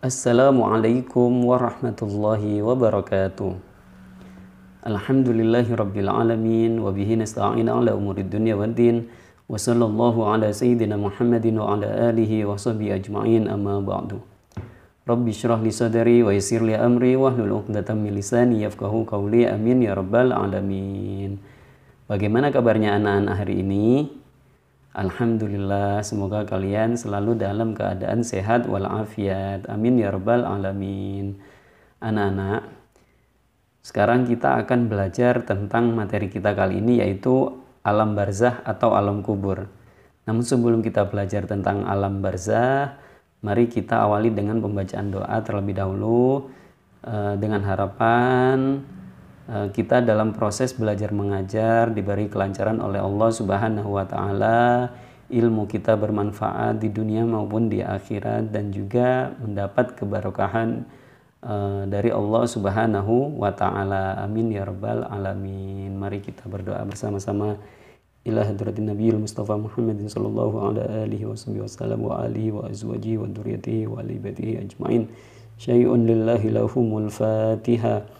Assalamualaikum warahmatullahi wabarakatuh. Alhamdulillahi rabbil alamin wa nasta'in ala umurid dunia wad din wa sallallahu ala sayyidina Muhammadin wa ala alihi wa sahbihi ajma'in amma ba'du. Rabbi syrah li sadari wa yisir li amri wa hlul uqdatan min lisani yafqahu qawli amin ya rabbal alamin. Bagaimana kabarnya anak-anak hari ini? Alhamdulillah, semoga kalian selalu dalam keadaan sehat walafiat. Amin ya rabbal alamin. Anak-anak, sekarang kita akan belajar tentang materi kita kali ini yaitu alam barzah atau alam kubur. Namun sebelum kita belajar tentang alam barzah, mari kita awali dengan pembacaan doa terlebih dahulu eh, dengan harapan Eh, kita dalam proses belajar mengajar diberi kelancaran oleh Allah Subhanahu wa taala. Ilmu kita bermanfaat di dunia maupun di akhirat dan juga mendapat keberkahan uh, dari Allah Subhanahu wa taala. Amin ya rabbal alamin. Mari kita berdoa bersama-sama. Ila hadratin Nabiyil Mustafa Muhammadin sallallahu alaihi wasallam wa alihi wa azwajihi wa dzurriyyatihi wa ali ajmain. Syai'un lillahi lahumul Fatihah.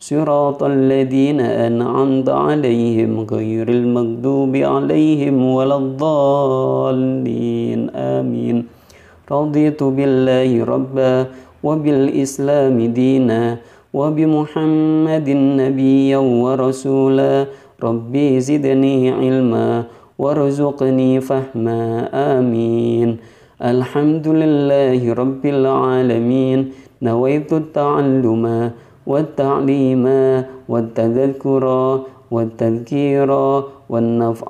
صراط الذين أنعمت عليهم غير المغضوب عليهم ولا الضالين آمين رضيت بالله ربا وبالإسلام دينا وبمحمد نبيا ورسولا ربي زدني علما وارزقني فهما آمين الحمد لله رب العالمين نويت التعلم والتعليم والتذكر والتذكير والنفع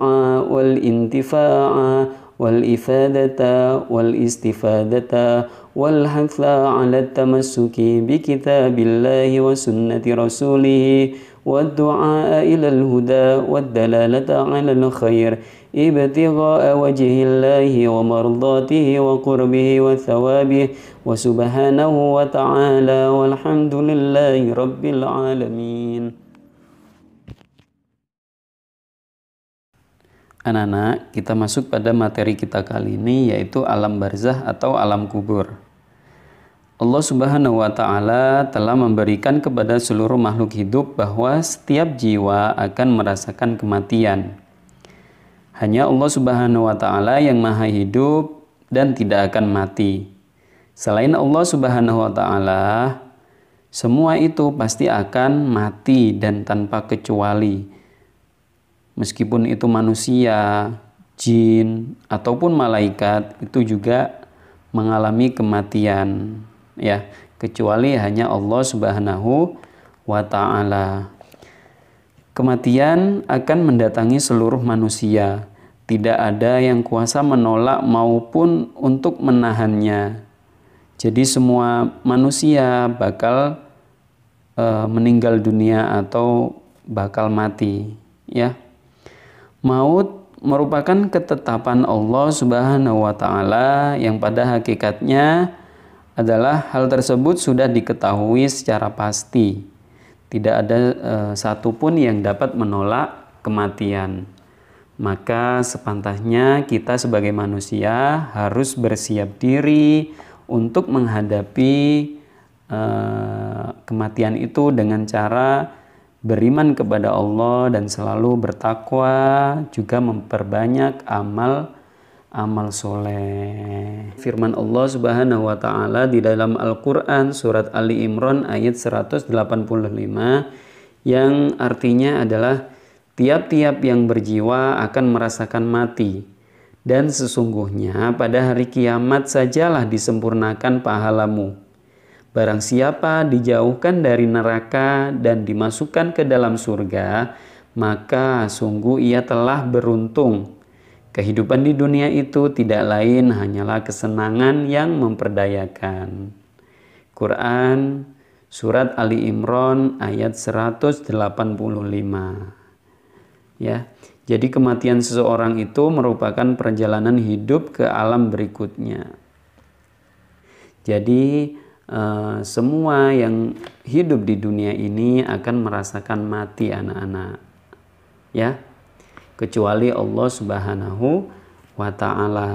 والانتفاع والإفادة والاستفادة والحث على التمسك بكتاب الله وسنة رسوله والدعاء إلى الهدى والدلالة على الخير ابتغاء وجه الله ومرضاته وقربه وثوابه وسبحانه وتعالى والحمد لله رب العالمين Anak-anak, kita masuk pada materi kita kali ini yaitu alam barzah atau alam kubur. Allah Subhanahu wa taala telah memberikan kepada seluruh makhluk hidup bahwa setiap jiwa akan merasakan kematian. Hanya Allah Subhanahu wa taala yang maha hidup dan tidak akan mati. Selain Allah Subhanahu wa taala, semua itu pasti akan mati dan tanpa kecuali. Meskipun itu manusia, jin ataupun malaikat itu juga mengalami kematian ya kecuali hanya Allah Subhanahu wa taala Kematian akan mendatangi seluruh manusia. Tidak ada yang kuasa menolak maupun untuk menahannya. Jadi semua manusia bakal e, meninggal dunia atau bakal mati, ya. Maut merupakan ketetapan Allah Subhanahu wa taala yang pada hakikatnya adalah hal tersebut sudah diketahui secara pasti tidak ada e, eh, satupun yang dapat menolak kematian. Maka sepantasnya kita sebagai manusia harus bersiap diri untuk menghadapi e, kematian itu dengan cara beriman kepada Allah dan selalu bertakwa, juga memperbanyak amal amal soleh. Firman Allah Subhanahu wa taala di dalam Al-Qur'an surat Ali Imran ayat 185 yang artinya adalah tiap-tiap yang berjiwa akan merasakan mati dan sesungguhnya pada hari kiamat sajalah disempurnakan pahalamu. Barang siapa dijauhkan dari neraka dan dimasukkan ke dalam surga, maka sungguh ia telah beruntung. Kehidupan di dunia itu tidak lain hanyalah kesenangan yang memperdayakan. Quran surat Ali Imran ayat 185. Ya. Jadi kematian seseorang itu merupakan perjalanan hidup ke alam berikutnya. Jadi eh, semua yang hidup di dunia ini akan merasakan mati anak-anak. Ya kecuali Allah Subhanahu wa taala.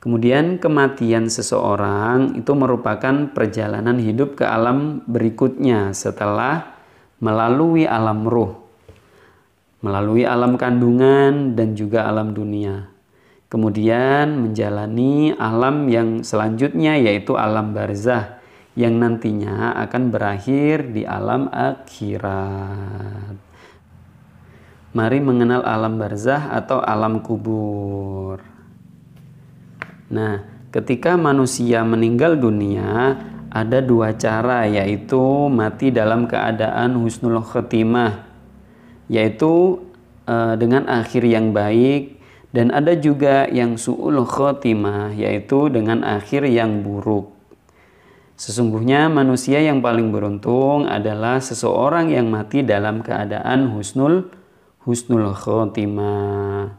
Kemudian kematian seseorang itu merupakan perjalanan hidup ke alam berikutnya setelah melalui alam ruh, melalui alam kandungan dan juga alam dunia. Kemudian menjalani alam yang selanjutnya yaitu alam barzah yang nantinya akan berakhir di alam akhirat. Mari mengenal alam barzah atau alam kubur. Nah, ketika manusia meninggal dunia, ada dua cara yaitu mati dalam keadaan husnul khotimah, yaitu e, dengan akhir yang baik dan ada juga yang su'ul khotimah yaitu dengan akhir yang buruk. Sesungguhnya manusia yang paling beruntung adalah seseorang yang mati dalam keadaan husnul khotimah husnul khotimah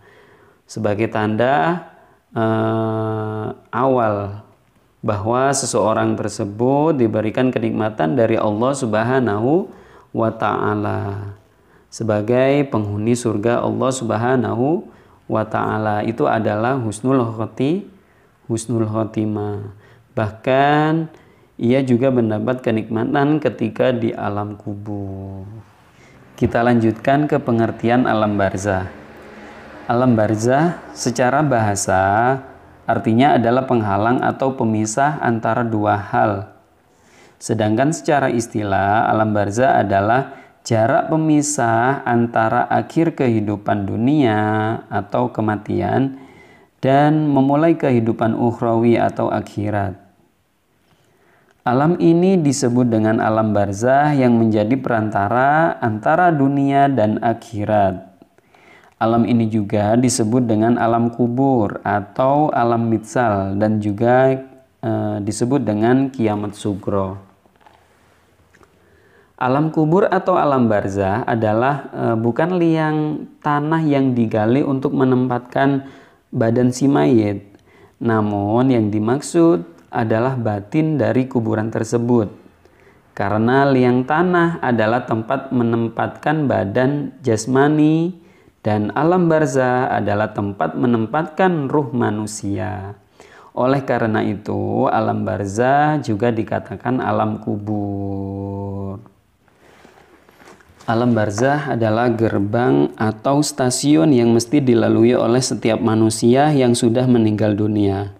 sebagai tanda eh, awal bahwa seseorang tersebut diberikan kenikmatan dari Allah Subhanahu wa taala sebagai penghuni surga Allah Subhanahu wa taala itu adalah husnul khoti husnul khotimah bahkan ia juga mendapat kenikmatan ketika di alam kubur kita lanjutkan ke pengertian alam barzah. Alam barzah secara bahasa artinya adalah penghalang atau pemisah antara dua hal. Sedangkan secara istilah alam barzah adalah jarak pemisah antara akhir kehidupan dunia atau kematian dan memulai kehidupan ukhrawi atau akhirat. Alam ini disebut dengan alam barzah yang menjadi perantara antara dunia dan akhirat. Alam ini juga disebut dengan alam kubur atau alam mitsal dan juga e, disebut dengan kiamat sugro. Alam kubur atau alam barzah adalah e, bukan liang tanah yang digali untuk menempatkan badan si mayit. Namun yang dimaksud adalah batin dari kuburan tersebut. Karena liang tanah adalah tempat menempatkan badan jasmani dan alam barzah adalah tempat menempatkan ruh manusia. Oleh karena itu, alam barzah juga dikatakan alam kubur. Alam barzah adalah gerbang atau stasiun yang mesti dilalui oleh setiap manusia yang sudah meninggal dunia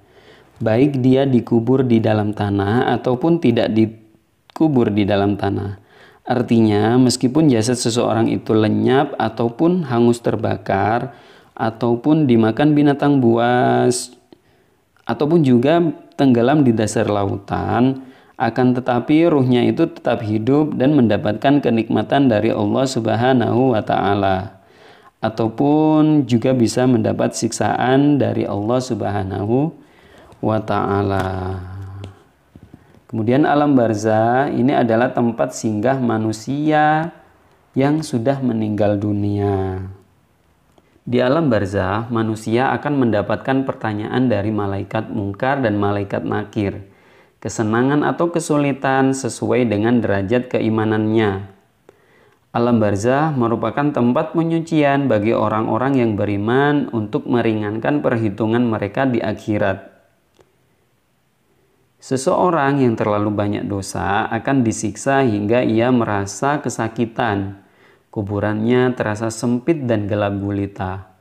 baik dia dikubur di dalam tanah ataupun tidak dikubur di dalam tanah. Artinya, meskipun jasad seseorang itu lenyap ataupun hangus terbakar ataupun dimakan binatang buas ataupun juga tenggelam di dasar lautan, akan tetapi ruhnya itu tetap hidup dan mendapatkan kenikmatan dari Allah Subhanahu wa taala ataupun juga bisa mendapat siksaan dari Allah Subhanahu wa ta'ala. Kemudian alam barzah ini adalah tempat singgah manusia yang sudah meninggal dunia. Di alam barzah, manusia akan mendapatkan pertanyaan dari malaikat mungkar dan malaikat nakir. Kesenangan atau kesulitan sesuai dengan derajat keimanannya. Alam barzah merupakan tempat penyucian bagi orang-orang yang beriman untuk meringankan perhitungan mereka di akhirat. Seseorang yang terlalu banyak dosa akan disiksa hingga ia merasa kesakitan. Kuburannya terasa sempit dan gelap gulita.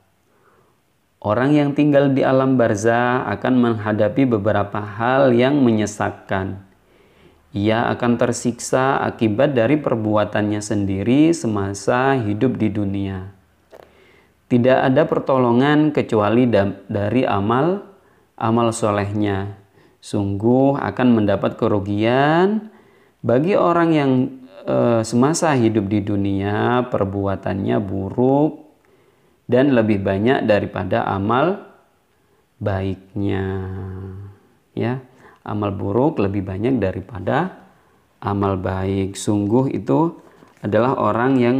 Orang yang tinggal di alam barzah akan menghadapi beberapa hal yang menyesakkan. Ia akan tersiksa akibat dari perbuatannya sendiri semasa hidup di dunia. Tidak ada pertolongan kecuali dari amal amal solehnya sungguh akan mendapat kerugian bagi orang yang e, semasa hidup di dunia perbuatannya buruk dan lebih banyak daripada amal baiknya ya amal buruk lebih banyak daripada amal baik sungguh itu adalah orang yang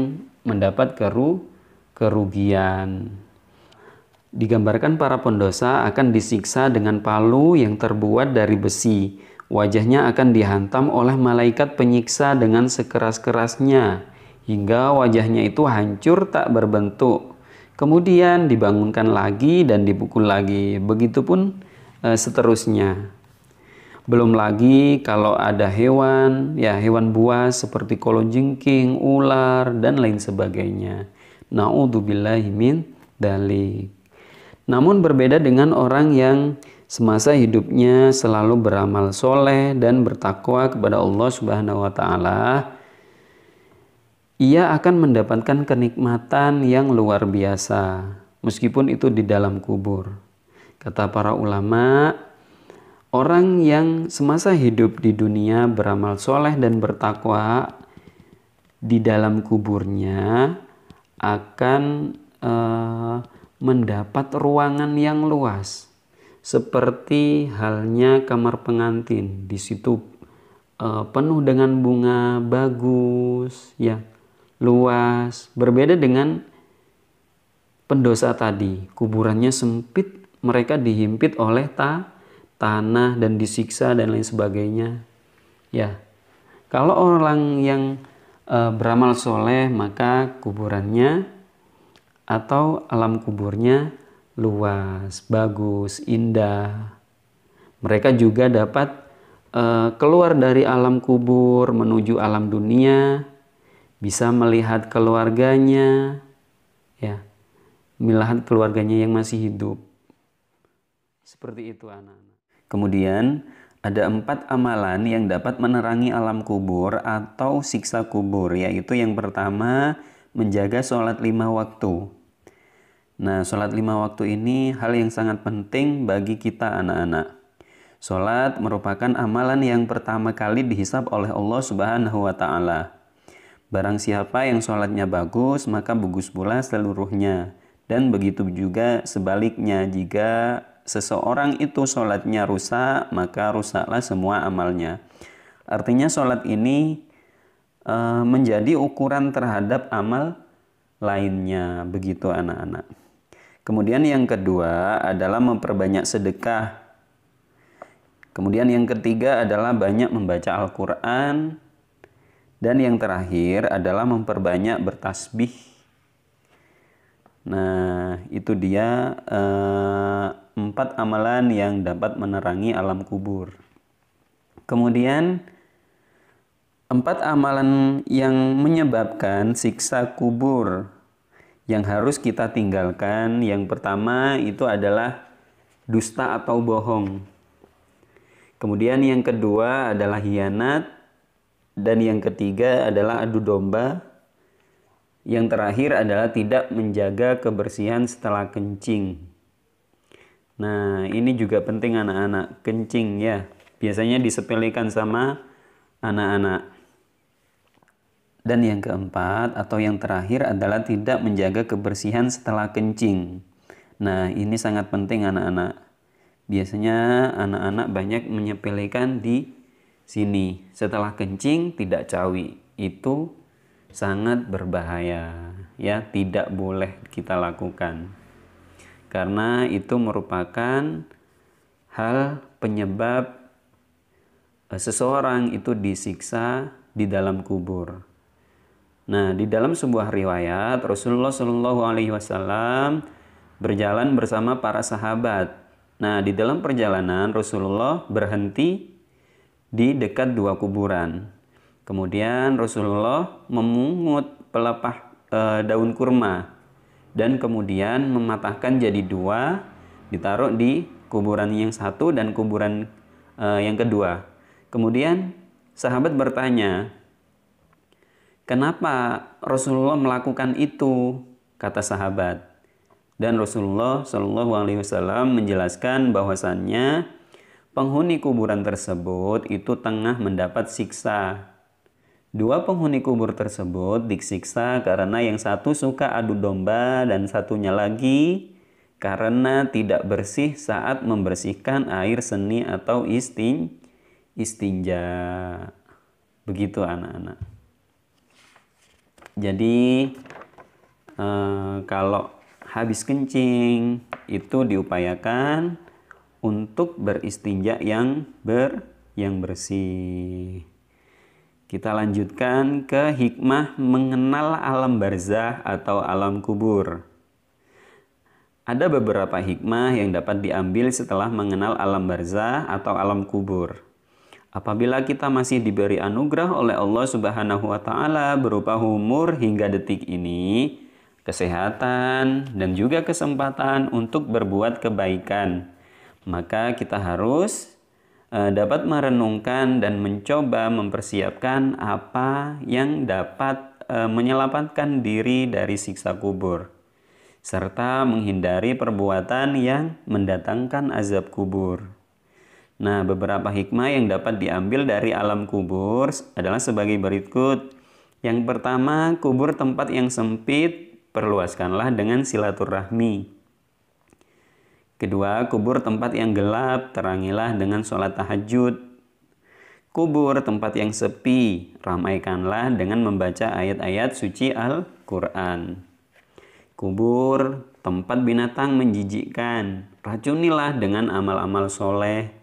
mendapat keru kerugian Digambarkan para pendosa akan disiksa dengan palu yang terbuat dari besi. Wajahnya akan dihantam oleh malaikat penyiksa dengan sekeras-kerasnya, hingga wajahnya itu hancur tak berbentuk. Kemudian dibangunkan lagi dan dipukul lagi. Begitupun e, seterusnya. Belum lagi kalau ada hewan, ya hewan buas seperti kolonjengking, ular, dan lain sebagainya. Na'udzubillahimin dalik. Namun berbeda dengan orang yang semasa hidupnya selalu beramal soleh dan bertakwa kepada Allah Subhanahu wa Ta'ala, ia akan mendapatkan kenikmatan yang luar biasa, meskipun itu di dalam kubur. Kata para ulama, orang yang semasa hidup di dunia beramal soleh dan bertakwa di dalam kuburnya akan uh, mendapat ruangan yang luas seperti halnya kamar pengantin di situ eh, penuh dengan bunga bagus ya luas berbeda dengan pendosa tadi kuburannya sempit mereka dihimpit oleh ta tanah dan disiksa dan lain sebagainya ya kalau orang yang e, beramal soleh maka kuburannya atau alam kuburnya luas, bagus, indah. Mereka juga dapat uh, keluar dari alam kubur menuju alam dunia, bisa melihat keluarganya, ya, melihat keluarganya yang masih hidup. Seperti itu anak-anak. Kemudian ada empat amalan yang dapat menerangi alam kubur atau siksa kubur, yaitu yang pertama menjaga sholat lima waktu. Nah, sholat lima waktu ini hal yang sangat penting bagi kita anak-anak. Sholat merupakan amalan yang pertama kali dihisap oleh Allah Subhanahu wa Ta'ala. Barang siapa yang sholatnya bagus, maka bagus pula seluruhnya. Dan begitu juga sebaliknya, jika seseorang itu sholatnya rusak, maka rusaklah semua amalnya. Artinya sholat ini e, menjadi ukuran terhadap amal lainnya, begitu anak-anak. Kemudian yang kedua adalah memperbanyak sedekah. Kemudian yang ketiga adalah banyak membaca Al-Quran. Dan yang terakhir adalah memperbanyak bertasbih. Nah, itu dia eh, empat amalan yang dapat menerangi alam kubur. Kemudian, empat amalan yang menyebabkan siksa kubur yang harus kita tinggalkan. Yang pertama itu adalah dusta atau bohong. Kemudian yang kedua adalah hianat dan yang ketiga adalah adu domba. Yang terakhir adalah tidak menjaga kebersihan setelah kencing. Nah, ini juga penting anak-anak, kencing ya. Biasanya disepelekan sama anak-anak. Dan yang keempat atau yang terakhir adalah tidak menjaga kebersihan setelah kencing. Nah, ini sangat penting anak-anak. Biasanya anak-anak banyak menyepelekan di sini. Setelah kencing tidak cawi. Itu sangat berbahaya ya, tidak boleh kita lakukan. Karena itu merupakan hal penyebab eh, seseorang itu disiksa di dalam kubur. Nah, di dalam sebuah riwayat Rasulullah Shallallahu alaihi wasallam berjalan bersama para sahabat. Nah, di dalam perjalanan Rasulullah berhenti di dekat dua kuburan. Kemudian Rasulullah memungut pelepah e, daun kurma dan kemudian mematahkan jadi dua, ditaruh di kuburan yang satu dan kuburan e, yang kedua. Kemudian sahabat bertanya, Kenapa Rasulullah melakukan itu? Kata sahabat. Dan Rasulullah Shallallahu Alaihi Wasallam menjelaskan bahwasannya penghuni kuburan tersebut itu tengah mendapat siksa. Dua penghuni kubur tersebut disiksa karena yang satu suka adu domba dan satunya lagi karena tidak bersih saat membersihkan air seni atau istin istinja. Begitu anak-anak. Jadi eh, kalau habis kencing itu diupayakan untuk beristinja yang ber yang bersih. Kita lanjutkan ke hikmah mengenal alam barzah atau alam kubur. Ada beberapa hikmah yang dapat diambil setelah mengenal alam barzah atau alam kubur. Apabila kita masih diberi anugerah oleh Allah Subhanahu wa taala berupa umur hingga detik ini, kesehatan dan juga kesempatan untuk berbuat kebaikan, maka kita harus eh, dapat merenungkan dan mencoba mempersiapkan apa yang dapat eh, menyelamatkan diri dari siksa kubur serta menghindari perbuatan yang mendatangkan azab kubur. Nah, beberapa hikmah yang dapat diambil dari alam kubur adalah sebagai berikut. Yang pertama, kubur tempat yang sempit, perluaskanlah dengan silaturahmi. Kedua, kubur tempat yang gelap, terangilah dengan sholat tahajud. Kubur tempat yang sepi, ramaikanlah dengan membaca ayat-ayat suci Al-Quran. Kubur tempat binatang menjijikkan, racunilah dengan amal-amal soleh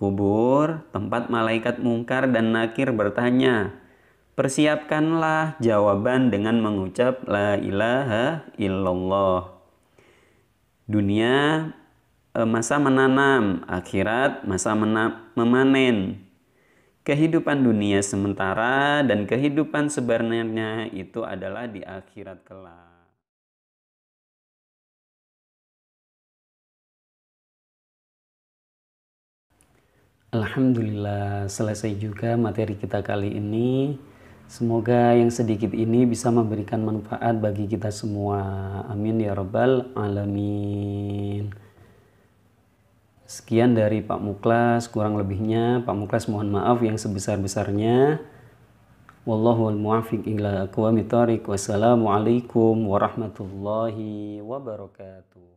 kubur, tempat malaikat mungkar dan nakir bertanya. Persiapkanlah jawaban dengan mengucap la ilaha illallah. Dunia eh, masa menanam, akhirat masa mena memanen. Kehidupan dunia sementara dan kehidupan sebenarnya itu adalah di akhirat kelak. Alhamdulillah selesai juga materi kita kali ini. Semoga yang sedikit ini bisa memberikan manfaat bagi kita semua. Amin ya rabbal alamin. Sekian dari Pak Muklas, kurang lebihnya Pak Muklas mohon maaf yang sebesar-besarnya. Wallahu muafiq ila aqwamit thariq. Wassalamualaikum warahmatullahi wabarakatuh.